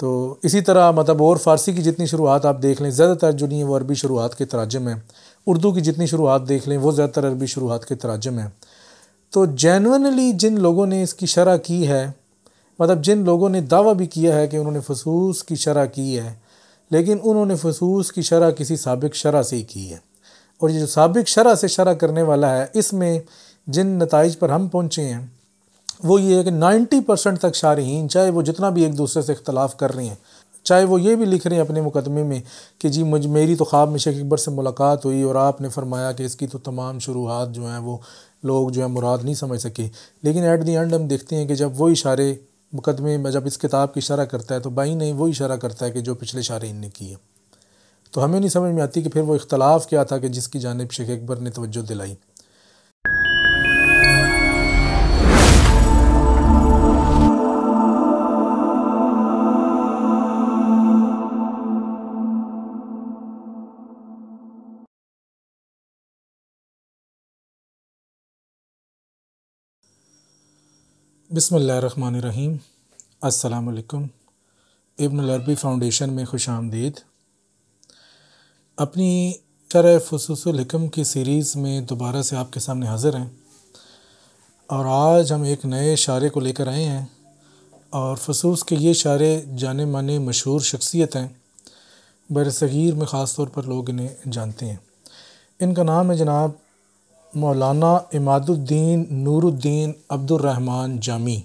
तो इसी तरह मतलब और फ़ारसी की जितनी शुरुआत आप देख लें ज़्यादातर जो नहीं है वो अरबी शुरुआत के तराजम हैं उर्दू की जितनी शुरुआत देख लें वो ज़्यादातर अरबी शुरुआत के तराजम हैं तो जैनली जिन लोगों ने इसकी शरह की है मतलब जिन लोगों ने दावा भी किया है कि उन्होंने फसूस की शरह की है लेकिन उन्होंने फसूस की शरह किसी सबक शरह से ही की है और ये जो सबक शरह से शरह करने वाला है इसमें जिन नतज पर हम पहुँचे हैं वो ये है कि नाइन्टी परसेंट तक शारहन चाहे वो जितना भी एक दूसरे से इख्तलाफ कर रहे हैं चाहे वो ये भी लिख रहे हैं अपने मुकदमे में कि जी मुझ मेरी तो ख्वाब में शेख अकबर से मुलाकात हुई और आपने फरमाया कि इसकी तो तमाम शुरुआत जो हैं वो लोग जो है मुराद नहीं समझ सके लेकिन एट दी एंड हम देखते हैं कि जब वो इशारे मुकदमे में जब इस किताब की शरह करता है तो बाई नहीं वो इशारा करता है कि जो पिछले शारहन ने किए तो हमें नहीं समझ में आती कि फिर वो इख्तलाफ क्या था कि जिसकी जानब शेख अकबर ने तवज्जो दिलाई बिसमीम् अल्लाम इब्न अरबी फ़ाउंडेशन में खुश आमदीद अपनी शर फसूसम की सीरीज़ में दोबारा से आपके सामने हाज़िर हैं और आज हम एक नए शारे को लेकर आए हैं और फसूस के ये शारे जाने माने मशहूर शख्सियत हैं बर सग़ीर में ख़ास तौर पर लोग इन्हें जानते हैं इनका नाम है जनाब मौलाना इमादुद्दीन नूरुद्दीन अब्दुलरहमान जामी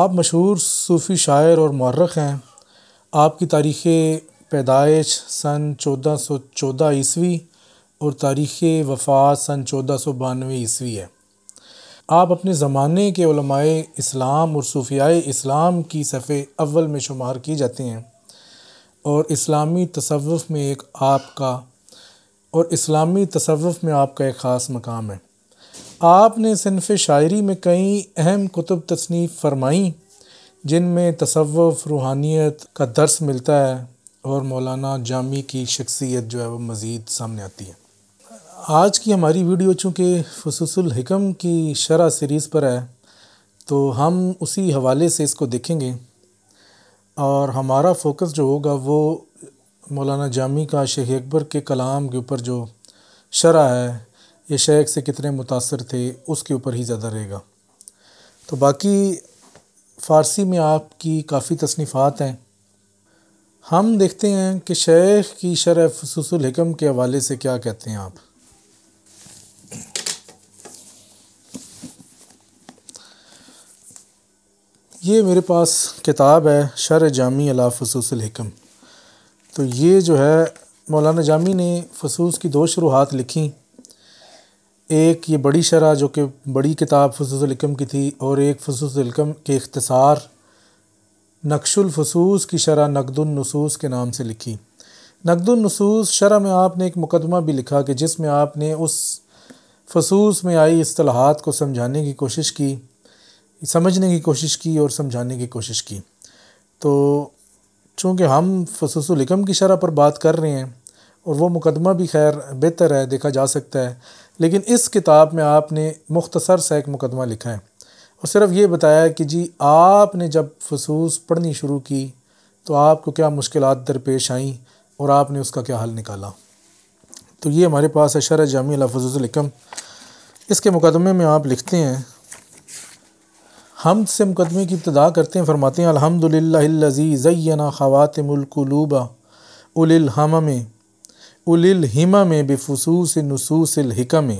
आप मशहूर सूफ़ी शायर और मौरख हैं आपकी तारीख़ पैदाइश सन चौदह सौ चौदह ईस्वी और तारीख़ वफ़ात सन चौदह सौ बानवे ईस्वी है आप अपने ज़माने के उलमाए इस्लाम और सूफियाए इस्लाम की सफ़े अव्वल में शुमार की जाती हैं और इस्लामी तसवुफ़ में एक आपका और इस्लामी तसवुफ़ में आपका एक ख़ास मकाम है आपने सिनफ शायरी में कई अहम कुतुब तसनीफ़ फरमाई जिनमें तसवुफ़ रूहानियत का दर्स मिलता है और मौलाना जामी की शख्सियत जो है वो मज़ीद सामने आती है आज की हमारी वीडियो चूँकि हिकम की शरह सीरीज़ पर है तो हम उसी हवाले से इसको देखेंगे और हमारा फोकस जो होगा वो मौलाना जामी का शेख अकबर के कलाम के ऊपर जो शरा है ये शेख से कितने मुतासर थे उसके ऊपर ही ज़्यादा रहेगा तो बाकी फ़ारसी में आपकी काफ़ी तसनीफ़ात हैं हम देखते हैं कि शेख की शरह फसूसलहकम के हवाले से क्या कहते हैं आप ये मेरे पास किताब है शर जामी अला हकम तो ये जो है मौलाना जामी ने फसूस की दो शुरुआत लिखी एक ये बड़ी शरह जो कि बड़ी किताब फसूसम की थी और एक फसूसम के अख्तसार नक्शुलफसूस की शरह नकदुलनसूस के नाम से लिखी नकदुलनसूस शरह में आपने एक मुकदमा भी लिखा कि जिसमें आपने उस फसूस में आई असलाहत को समझाने की कोशिश की समझने की कोशिश की और समझाने की कोशिश की तो चूँकि हम फसूसम की शरह पर बात कर रहे हैं और वह मुकदमा भी खैर बेहतर है देखा जा सकता है लेकिन इस किताब में आपने मुख्तसर सा एक मुकदमा लिखा है और सिर्फ ये बताया कि जी आपने जब फसूस पढ़नी शुरू की तो आपको क्या मुश्किल दरपेश आईं और आपने उसका क्या हल निकाला तो ये हमारे पास है शर जामी फजूज़ल इसके मुकदमे में आप लिखते हैं हम से मुकदमे की इब्तदा करते हैं फरमाते हैं अलहमदिल्लाजी ज़ैना ख़वातमकलूबा उलहम में उलहिमा में बेफसूस नसूसलहिकम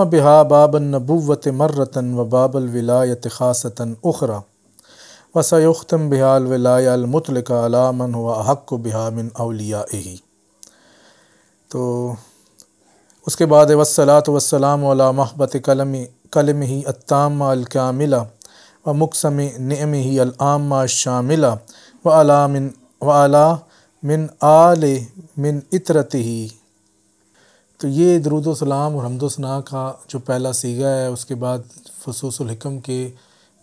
व बिहा बाबन नबूत मर्रतन व विलायत खासतन उखरा वसयुख्तम बहालविलायालमतलका अलामन व हक बहा मिन अलिया तो उसके बाद वसलात वसलाम महबत कलम कलम ही अताम अलकामिला व मुकसम नम ही अलआम शामिला व अला मिन व अला मिन आल मिन इतरत ही तो ये दरुदोसलाम और हमदोसना का जो पहला सीगा है उसके बाद फसूसम के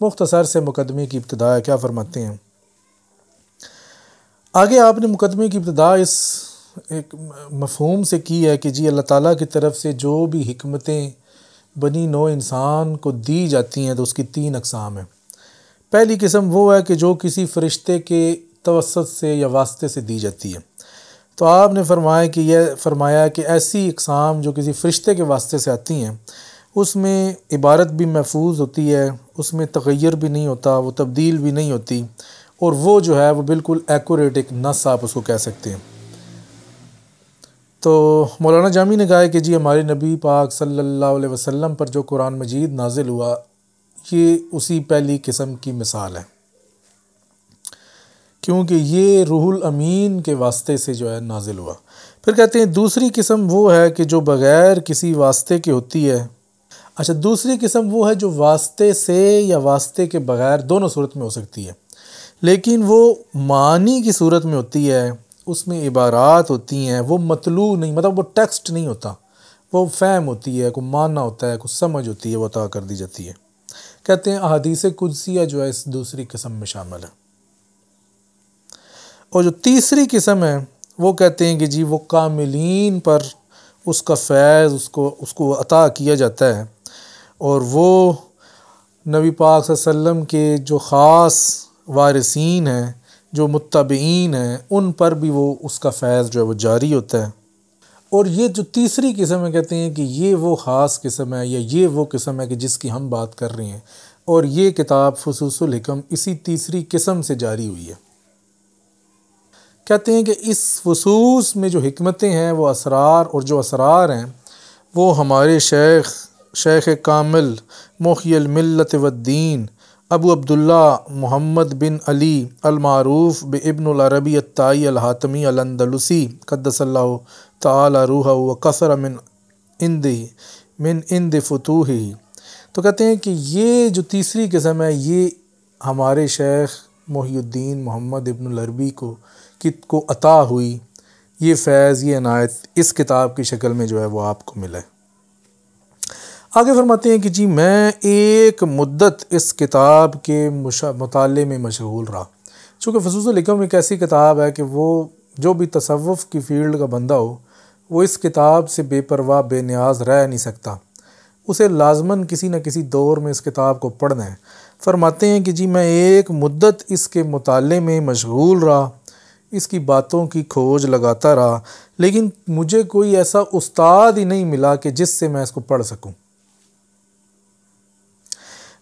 मुख्तसर से मुकदमे की इब्तदा क्या फ़रमाते हैं आगे आपने मुकदमे की इब्तदा इस एक मफहूम से की है कि जी अल्लाह ताला की तरफ से जो भी हमतें बनी नो इंसान को दी जाती हैं तो उसकी तीन अकसाम हैं पहली किस्म वो है कि जो किसी फरिश्ते के तवसत से या वास्ते से दी जाती है तो आपने फरमाया कि यह फरमाया कि ऐसी अकसाम जो किसी फरिश्ते के वास्ते से आती हैं उसमें इबारत भी महफूज होती है उसमें तगैर भी नहीं होता वो तब्दील भी नहीं होती और वो जो है वो बिल्कुल एक्यूरेट एक नस आप उसको कह सकते हैं तो मौलाना जामी ने कहा है कि जी हमारे नबी पाक सल्लल्लाहु अलैहि वसल्लम पर जो कुरान मजीद नाजिल हुआ ये उसी पहली किस्म की मिसाल है क्योंकि ये रूहुल अमीन के वास्ते से जो है नाजिल हुआ फिर कहते हैं दूसरी किस्म वो है कि जो बग़ैर किसी वास्ते के होती है अच्छा दूसरी किस्म वो है जो वास्ते से या वास्ते के बग़ैर दोनों सूरत में हो सकती है लेकिन वो मानी की सूरत में होती है उसमें इबारात होती हैं वो मतलू नहीं मतलब वो टेक्स्ट नहीं होता वो फ़ैम होती है को माना होता है कुछ समझ होती है वो अता कर दी जाती है कहते हैं अदीस कुदसिया जो है इस दूसरी किस्म में शामिल है और जो तीसरी किस्म है वो कहते हैं कि जी वो कामिलीन पर उसका फैज़ उसको उसको अता किया जाता है और वो नबी पाक वसल्लम के जो ख़ास वारसिन हैं जो मुतबीन हैं उन पर भी वो उसका फैज़ जो है वो जारी होता है और ये जो तीसरी किस्म है कहते हैं कि ये वो ख़ास किस्म है या ये वो किस्म है कि जिसकी हम बात कर रहे हैं और ये किताब हकम इसी तीसरी किस्म से जारी हुई है कहते हैं कि इस फसूस में जो हमतें हैं वो असरार और जो असरार हैं वो हमारे शेख शेख कामिल मोहल मिलत वद्दीन अबू अब्दुल्ला मोहम्मद बिन अली अलमारूफ़ ब इब्नरबी अताई अलहातमी अलंदलुसी कदसल्ला तूह व कसर मिन इंदी मिन इंद फतूही तो कहते हैं कि ये जो तीसरी किस्म है ये हमारे शेख मोहुद्दीन मोहम्मद इब्न अरबी को कित को अता हुई ये फैज़ ये अनायत इस किताब की शक्ल में जो है वो आपको मिला है आगे फरमाते हैं कि जी मैं एक मुद्दत इस किताब के मुताले में मशगूल रहा चूँकि फसूस लिखम एक ऐसी किताब है कि वो जो भी तसवुफ़ की फ़ील्ड का बंदा हो वो इस किताब से बेपरवाह बेनियाज रह नहीं सकता उसे लाजमन किसी न किसी दौर में इस किताब को पढ़ना है फरमाते हैं कि जी मैं एक मुद्दत इसके मताले में मशगूल रहा इसकी बातों की खोज लगाता रहा लेकिन मुझे कोई ऐसा उस्ताद ही नहीं मिला कि जिससे मैं इसको पढ़ सकूँ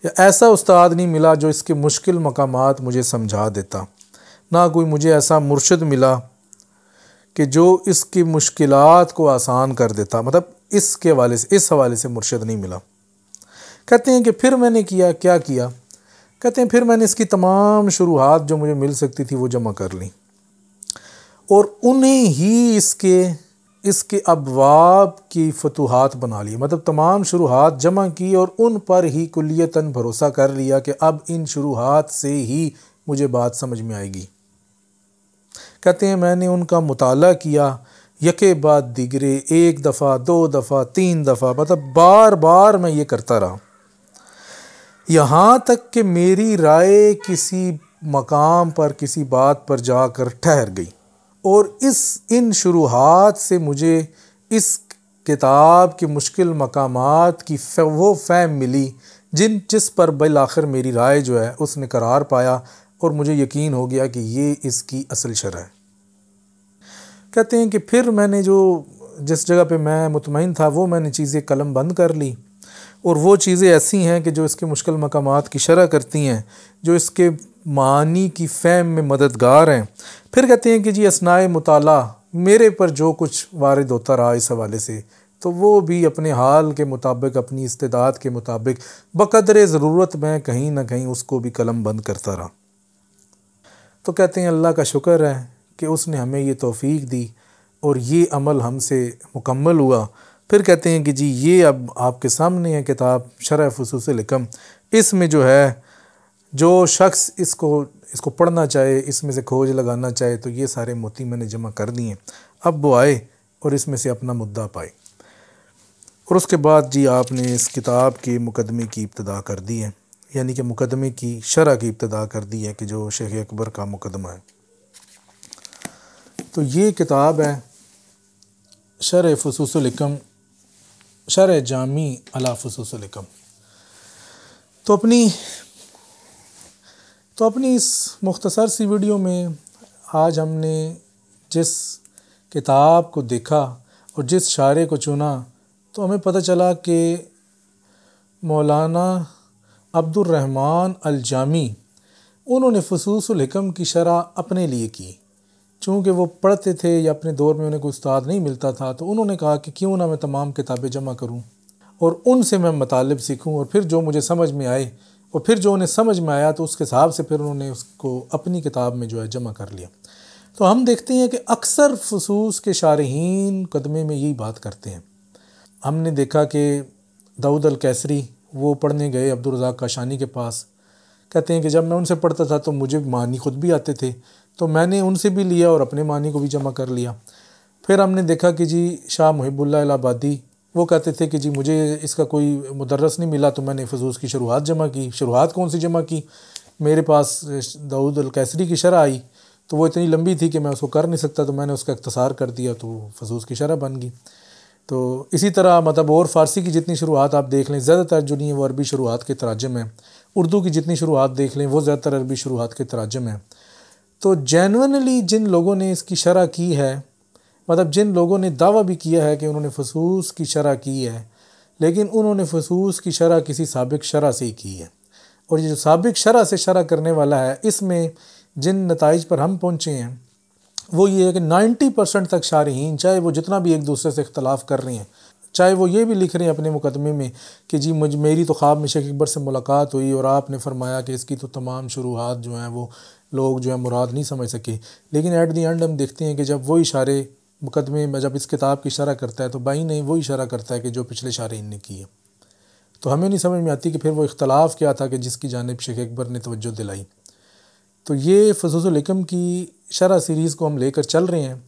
या ऐसा उस्ताद नहीं मिला जो इसके मुश्किल मकाम मुझे समझा देता ना कोई मुझे ऐसा मुर्शद मिला कि जो इसकी मुश्किल को आसान कर देता मतलब इसके हवाले से इस हवाले से मुर्शद नहीं मिला कहते हैं कि फिर मैंने किया क्या किया कहते हैं फिर मैंने इसकी तमाम शुरुआत जो मुझे मिल सकती थी वो जमा कर ली और उन्हें ही इसके इसके अबवाब की फतूहत बना ली मतलब तमाम शुरुआत जमा की और उन पर ही कुलियतन भरोसा कर लिया कि अब इन शुरुआत से ही मुझे बात समझ में आएगी कहते हैं मैंने उनका मुताल किया यके बाद दिगरे एक दफ़ा दो दफ़ा तीन दफ़ा मतलब बार बार मैं ये करता रहा यहाँ तक कि मेरी राय किसी मकाम पर किसी बात पर जाकर ठहर गई और इस इन शुरुआत से मुझे इस किताब के मुश्किल मकाम की वो फैम मिली जिन जिस पर बिल आखिर मेरी राय जो है उसने करार पाया और मुझे यकीन हो गया कि ये इसकी असल शर है कहते हैं कि फिर मैंने जो जिस जगह पे मैं मुतमिन था वो मैंने चीज़ें कलम बंद कर ली और वो चीज़ें ऐसी हैं कि जो इसके मुश्किल मकाम की शरह करती हैं जो इसके मानी की फ़ैम में मददगार हैं फिर कहते हैं कि जी असनाए मताल मेरे पर जो कुछ वारद होता रहा इस हवाले से तो वो भी अपने हाल के मुताबिक अपनी इस्तात के मुताबिक बकदर ज़रूरत में कहीं ना कहीं उसको भी कलम बंद करता रहा तो कहते हैं अल्लाह का शुक्र है कि उसने हमें ये तोफ़ी दी और ये अमल हमसे मुकम्मल हुआ फिर कहते हैं कि जी ये अब आपके सामने है किताब शरह फसूस लिकम इसमें जो है जो शख्स इसको इसको पढ़ना चाहे इसमें से खोज लगाना चाहे तो ये सारे मोती मैंने जमा कर दिए अब वो आए और इसमें से अपना मुद्दा पाए और उसके बाद जी आपने इस किताब के मुकदमे की इब्तदा कर दी है यानी कि मुकदमे की शरह की इब्तदा कर दी है कि जो शेख अकबर का मुकदमा है तो ये किताब है शर फसूसम शर जामी अला फसूसम तो अपनी तो अपनी इस मुख्तसर सी वीडियो में आज हमने जिस किताब को देखा और जिस शारे को चुना तो हमें पता चला कि मौलाना अब्दुलरहमान अलजामी उन्होंने फसूसलहकम की शरह अपने लिए की चूँकि वो पढ़ते थे या अपने दौर में उन्हें कोई उस्ताद नहीं मिलता था तो उन्होंने कहा कि क्यों ना मैं तमाम किताबें जमा करूँ और उनसे मैं मतलब सीखूँ और फिर जो मुझे समझ में आए और फिर जो उन्हें समझ में आया तो उसके हिसाब से फिर उन्होंने उसको अपनी किताब में जो है जमा कर लिया तो हम देखते हैं कि अक्सर फसूस के शारहन कदमे में यही बात करते हैं हमने देखा कि दाऊद अल कैसरी वो पढ़ने गए अब्दुलरजाक काशानी के पास कहते हैं कि जब मैं उनसे पढ़ता था तो मुझे मानी खुद भी आते थे तो मैंने उनसे भी लिया और अपने मानी को भी जमा कर लिया फिर हमने देखा कि जी शाह मुहिबुल्लाबादी वो कहते थे कि जी मुझे इसका कोई मुदरस नहीं मिला तो मैंने फजूस की शुरुआत जमा की शुरुआत कौन सी जमा की मेरे पास दाऊद अलकैसरी की शरह आई तो वो इतनी लंबी थी कि मैं उसको कर नहीं सकता तो मैंने उसका इकतसार कर दिया तो फजूस की शरह बन गई तो इसी तरह मतलब और फ़ारसी की जितनी शुरुआत आप देख लें ज़्यादातर जो नहीं है वो अरबी शुरुआत के तराजम हैं उर्दू की जितनी शुरुआत देख लें वो ज़्यादातर अरबी शुरुआत के तराजम हैं तो जेनवनली जिन लोगों ने इसकी शरह की है मतलब जिन लोगों ने दावा भी किया है कि उन्होंने फसूस की शरह की है लेकिन उन्होंने फसूस की शरह किसी सबक शरह से ही की है और ये जो सबक शरह से शरह करने वाला है इसमें जिन नतज पर हम पहुँचे हैं वो ये है कि नाइन्टी परसेंट तक शारहन चाहे वो जितना भी एक दूसरे से इख्तलाफ कर रही हैं चाहे वो ये भी लिख रहे हैं अपने मुकदमे में कि जी मुझ मेरी तो ख्वाब में शेख अकबर से मुलाकात हुई और आपने फरमाया कि इसकी तो तमाम शुरुआत जो हैं वो लोग जो है मुराद नहीं समझ सके लेकिन ऐट दी एंड हम देखते हैं कि जब वो इशारे मुकदमे में जब इस किताब की शरह करता है तो बाई नहीं वो इशारा करता है कि जो पिछले शारीन ने की है तो हमें नहीं समझ में आती कि फिर वो इख्तलाफ क्या था कि जिसकी जानब शेख अकबर ने तोज्जो दिलाई तो ये फसूसम की शरह सीरीज़ को हम लेकर चल रहे हैं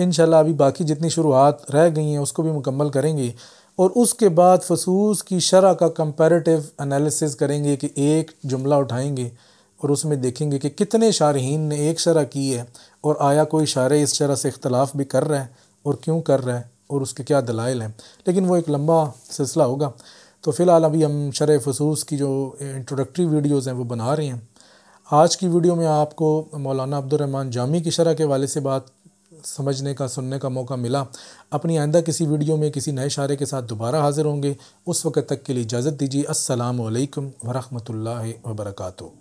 इन अभी बाकी जितनी शुरुआत रह गई हैं उसको भी मुकम्मल करेंगे और उसके बाद फसूस की शरह का कंपेरेटिव एनालिसिस करेंगे कि एक जुमला उठाएंगे और उसमें देखेंगे कि कितने शारहन ने एक शरह की है और आया कोई इशारे इस तरह से इख्तलाफ भी कर रहे हैं और क्यों कर रहे हैं और उसके क्या दलाइल हैं लेकिन वो एक लंबा सिलसिला होगा तो फ़िलहाल अभी हम शर फसूस की जो इंट्रोडक्टरी वीडियोज़ हैं वो बना रहे हैं आज की वीडियो में आपको मौलाना अब्दुलरहमान जामी की शरह के वाले से बात समझने का सुनने का मौका मिला अपनी आइंदा किसी वीडियो में किसी नए शारे के साथ दोबारा हाजिर होंगे उस वक्त तक के लिए इजाज़त दीजिए असलकम वरहमल वर्का